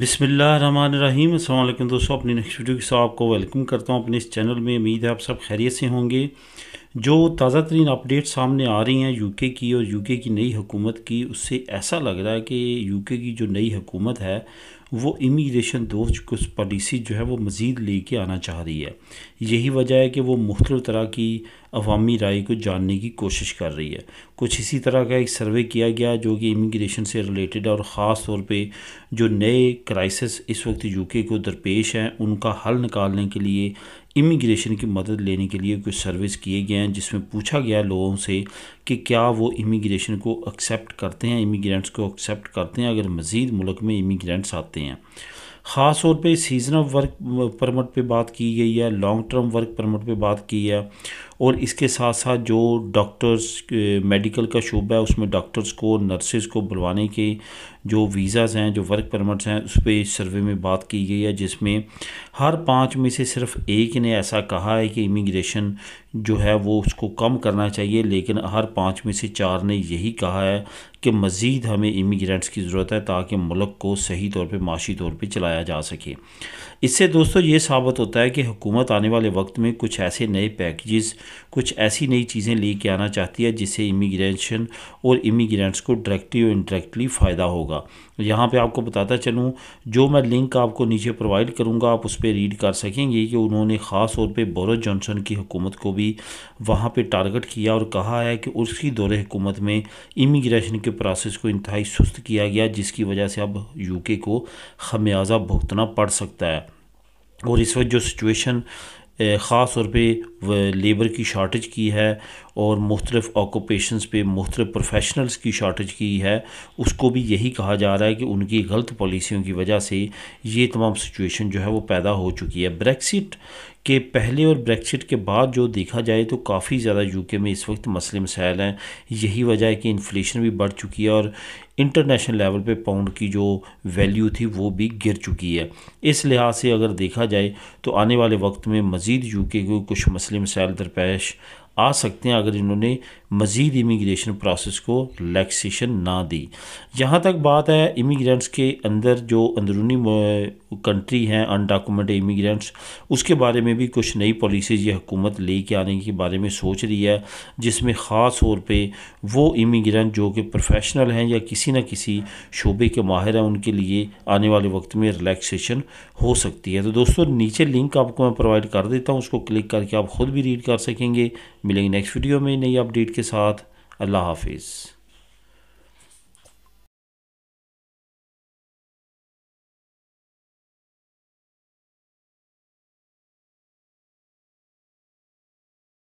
बिसमीम अल्लाम दोस्तों अपनी नेक्स्ट वीडियो के साथ आपको वेलकम करता हूँ अपने इस चैनल में उम्मीद है आप सब खैरियत से होंगे जो ताज़ा तरीन अपडेट सामने आ रही हैं यूके की और यूके की नई हुकूमत की उससे ऐसा लग रहा है कि यूके की जो नई हुकूमत है वो इमिग्रेशन दोस्त कुछ पॉलिसी जो है वो मज़ीद लेके आना चाह रही है यही वजह है कि वो मुख्तल तरह की अवामी राय को जानने की कोशिश कर रही है कुछ इसी तरह का एक सर्वे किया गया जो कि इमिग्रेशन से रिलेटेड और ख़ास तौर पे जो नए क्राइसिस इस वक्त यूके को दरपेश हैं उनका हल निकालने के लिए इमिग्रेशन की मदद लेने के लिए कुछ सर्विस किए गए हैं जिसमें पूछा गया लोगों से कि क्या वो इमिग्रेशन को एक्सेप्ट करते हैं इमिग्रेंट्स को एक्सेप्ट करते हैं अगर मज़ीद मुल्क में इमिग्रेंट्स आते हैं ख़ास तौर पे सीजनल वर्क परमिट पे बात की गई है लॉन्ग टर्म वर्क परमिट पे बात की है और इसके साथ साथ जो डॉक्टर्स मेडिकल का शोबा है उसमें डॉक्टर्स को नर्सेज को बुलवाने के जो वीज़ाज़ हैं जो वर्क परमिट्स हैं उस पर सर्वे में बात की गई है जिसमें हर पाँच में से सिर्फ एक ने ऐसा कहा है कि इमिग्रेशन जो है वो उसको कम करना चाहिए लेकिन हर पाँच में से चार ने यही कहा है कि मज़ीद हमें इमिग्रेंट्स की ज़रूरत है ताकि मुल्क को सही तौर पे माशी तौर पे चलाया जा सके इससे दोस्तों ये साबित होता है कि हुकूमत आने वाले वक्त में कुछ ऐसे नए पैकेजेस कुछ ऐसी नई चीज़ें लेके आना चाहती है जिससे इमिग्रेशन और इमिग्रेंट्स को डायरेक्टली और इनडायरेक्टली फ़ायदा होगा यहाँ पे आपको बताता चलूँ जो मैं लिंक आपको नीचे प्रोवाइड करूँगा आप उस पर रीड कर सकेंगे कि उन्होंने ख़ास तौर पर बोरिस जॉनसन की हुकूमत को भी वहाँ पर टारगेट किया और कहा है कि उसकी दौरे हुकूमत में इमिग्रेशन के प्रोसेस को इंतहाई सुस्त किया गया जिसकी वजह से अब यूके को खमियाजा भुगतना पड़ सकता है और इस वक्त जो सिचुएशन ख़ास तौर पर लेबर की शॉर्टेज की है और मुख्तलिफ ऑकोपेशनस पे मुख्तलिफ प्रोफेशनल्स की शॉर्टेज की है उसको भी यही कहा जा रहा है कि उनकी गलत पॉलिसियों की वजह से ये तमाम सिचुएशन जो है वो पैदा हो चुकी है ब्रेक्सिट के पहले और ब्रेक्सिट के बाद जो देखा जाए तो काफ़ी ज़्यादा यूके में इस वक्त मसले मसाइल हैं यही वजह है कि इन्फ्लेशन भी बढ़ चुकी है और इंटरनेशनल लेवल पे पाउंड की जो वैल्यू थी वो भी गिर चुकी है इस लिहाज से अगर देखा जाए तो आने वाले वक्त में मज़ीद यूके के कुछ मसले मसाइल दरपेश आ सकते हैं अगर इन्होंने मज़ीद इमिग्रेशन प्रोसेस को रिलैक्सेशन ना दी जहाँ तक बात है इमिग्रेंट्स के अंदर जो अंदरूनी कंट्री हैं अनडाक्यूमेंट इमिग्रेंट्स उसके बारे में भी कुछ नई पॉलिसीज़ यह हुकूमत ले के आने के बारे में सोच रही है जिसमें ख़ास तौर पर वो इमिग्रेंट जो कि प्रोफेशनल हैं या किसी न किसी शोबे के माहिर हैं उनके लिए आने वाले वक्त में रिलैक्सेशन हो सकती है तो दोस्तों नीचे लिंक आपको मैं प्रोवाइड कर देता हूँ उसको क्लिक करके आप ख़ुद भी रीड कर सकेंगे मिलेंगे नेक्स्ट वीडियो में नई अपडेट के साथ अल्लाह हाफिज़